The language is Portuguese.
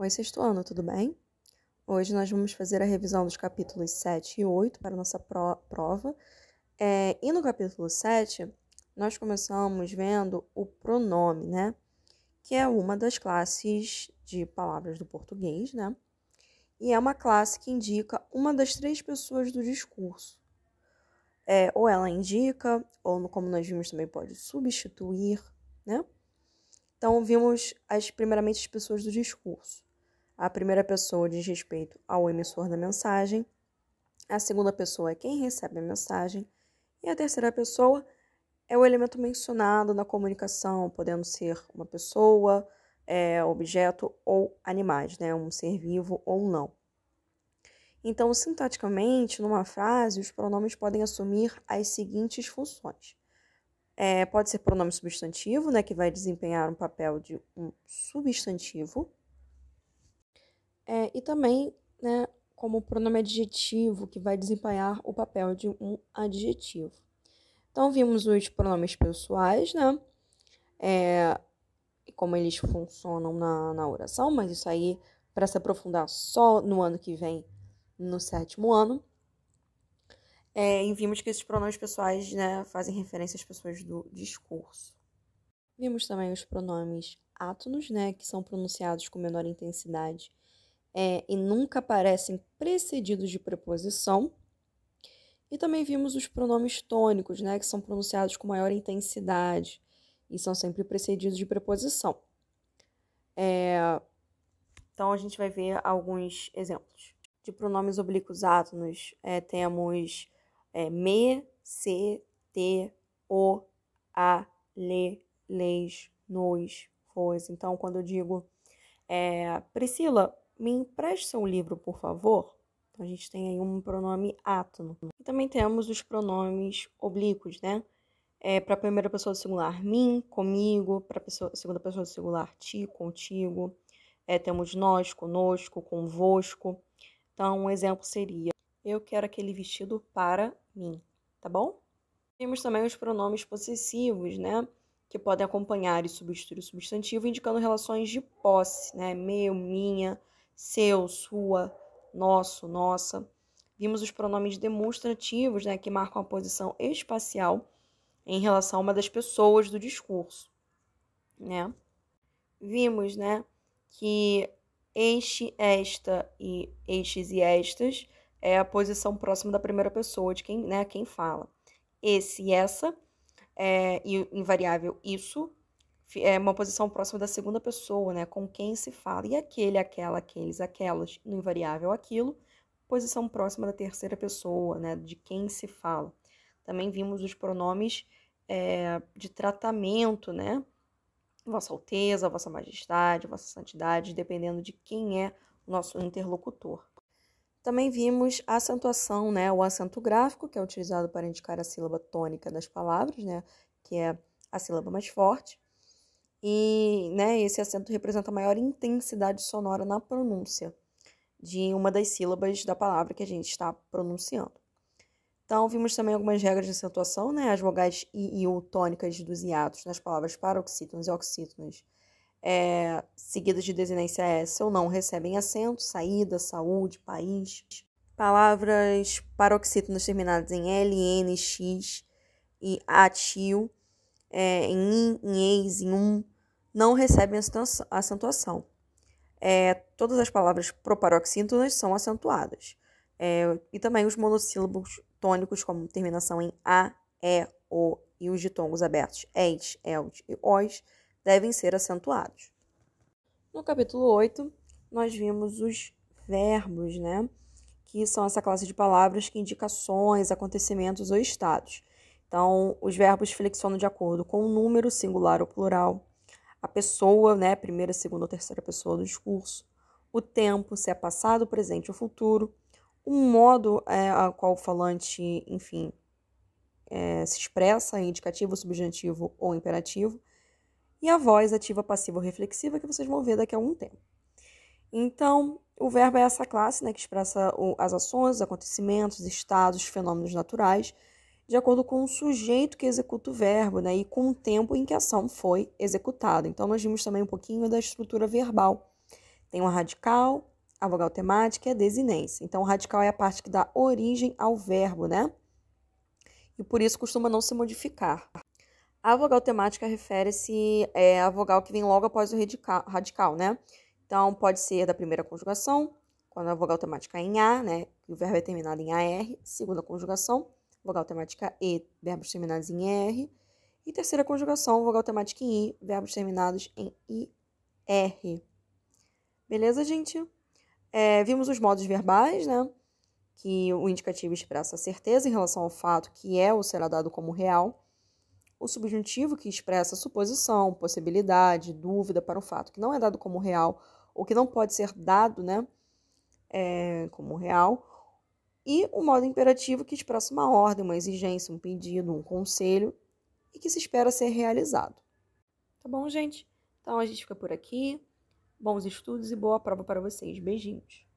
Oi, sexto ano, tudo bem? Hoje nós vamos fazer a revisão dos capítulos 7 e 8 para nossa pro prova. É, e no capítulo 7, nós começamos vendo o pronome, né? Que é uma das classes de palavras do português, né? E é uma classe que indica uma das três pessoas do discurso. É, ou ela indica, ou como nós vimos também pode substituir, né? Então vimos as primeiramente as pessoas do discurso. A primeira pessoa diz respeito ao emissor da mensagem, a segunda pessoa é quem recebe a mensagem, e a terceira pessoa é o elemento mencionado na comunicação, podendo ser uma pessoa, é, objeto ou animais, né? um ser vivo ou não. Então, sintaticamente, numa frase, os pronomes podem assumir as seguintes funções. É, pode ser pronome substantivo, né, que vai desempenhar um papel de um substantivo, é, e também, né, como pronome adjetivo, que vai desempenhar o papel de um adjetivo. Então, vimos os pronomes pessoais, né? É, como eles funcionam na, na oração, mas isso aí para se aprofundar só no ano que vem, no sétimo ano. É, e vimos que esses pronomes pessoais né, fazem referência às pessoas do discurso. Vimos também os pronomes átonos, né, que são pronunciados com menor intensidade é, e nunca aparecem precedidos de preposição. E também vimos os pronomes tônicos, né, que são pronunciados com maior intensidade e são sempre precedidos de preposição. É... Então a gente vai ver alguns exemplos. De pronomes oblíquos átonos, é, temos é, me, se, te, o, a, le, leis, nos, vos. Então, quando eu digo é, Priscila, me empresta o livro, por favor? Então, a gente tem aí um pronome átono. E também temos os pronomes oblíquos, né? É, para a primeira pessoa do singular, mim, comigo, para a segunda pessoa do singular, ti, contigo. É, temos nós, conosco, convosco. Então, um exemplo seria: eu quero aquele vestido para mim, tá bom? Temos também os pronomes possessivos, né? Que podem acompanhar e substituir o substantivo, indicando relações de posse, né? Meu, minha, seu, sua, nosso, nossa. Vimos os pronomes demonstrativos, né, que marcam a posição espacial em relação a uma das pessoas do discurso, né? Vimos, né, que este, esta e estes e estas é a posição próxima da primeira pessoa de quem, né, quem fala. Esse e essa é invariável isso, é uma posição próxima da segunda pessoa, né? Com quem se fala. E aquele, aquela, aqueles, aquelas, no invariável aquilo, posição próxima da terceira pessoa, né? De quem se fala. Também vimos os pronomes é, de tratamento, né? Vossa Alteza, Vossa Majestade, Vossa Santidade, dependendo de quem é o nosso interlocutor. Também vimos a acentuação, né? O acento gráfico, que é utilizado para indicar a sílaba tônica das palavras, né? Que é a sílaba mais forte e né, esse acento representa a maior intensidade sonora na pronúncia de uma das sílabas da palavra que a gente está pronunciando. Então, vimos também algumas regras de acentuação, né? As vogais i e u tônicas dos hiatos nas palavras paroxítonas e oxítonas, é, seguidas de desinência S ou não, recebem acento, saída, saúde, país. Palavras paroxítonas terminadas em L, N, X e atio é, em in, em eis, em um, não recebem acentuação. É, todas as palavras proparoxítonas são acentuadas. É, e também os monossílabos tônicos, como terminação em A, E, O e os ditongos abertos ES, ELS e OS, devem ser acentuados. No capítulo 8, nós vimos os verbos, né? Que são essa classe de palavras que indicações, ações, acontecimentos ou estados. Então, os verbos flexionam de acordo com o número, singular ou plural, a pessoa, né, primeira, segunda ou terceira pessoa do discurso, o tempo, se é passado, presente ou futuro, o modo é, a qual o falante, enfim, é, se expressa, é indicativo, subjuntivo ou imperativo, e a voz ativa, passiva ou reflexiva, que vocês vão ver daqui a algum tempo. Então, o verbo é essa classe né, que expressa as ações, acontecimentos, estados, fenômenos naturais de acordo com o sujeito que executa o verbo, né? E com o tempo em que a ação foi executada. Então, nós vimos também um pouquinho da estrutura verbal. Tem um radical, a vogal temática e a desinência. Então, o radical é a parte que dá origem ao verbo, né? E por isso costuma não se modificar. A vogal temática refere-se é, à vogal que vem logo após o radical, radical, né? Então, pode ser da primeira conjugação, quando a vogal temática é em A, né? o verbo é terminado em AR, segunda conjugação, vogal temática E, verbos terminados em R. E terceira conjugação, vogal temática em I, verbos terminados em IR. Beleza, gente? É, vimos os modos verbais, né? Que o indicativo expressa certeza em relação ao fato que é ou será dado como real. O subjuntivo, que expressa suposição, possibilidade, dúvida para o fato que não é dado como real ou que não pode ser dado, né? É, como real e o modo imperativo que expressa uma ordem, uma exigência, um pedido, um conselho e que se espera ser realizado. Tá bom, gente? Então a gente fica por aqui. Bons estudos e boa prova para vocês. Beijinhos.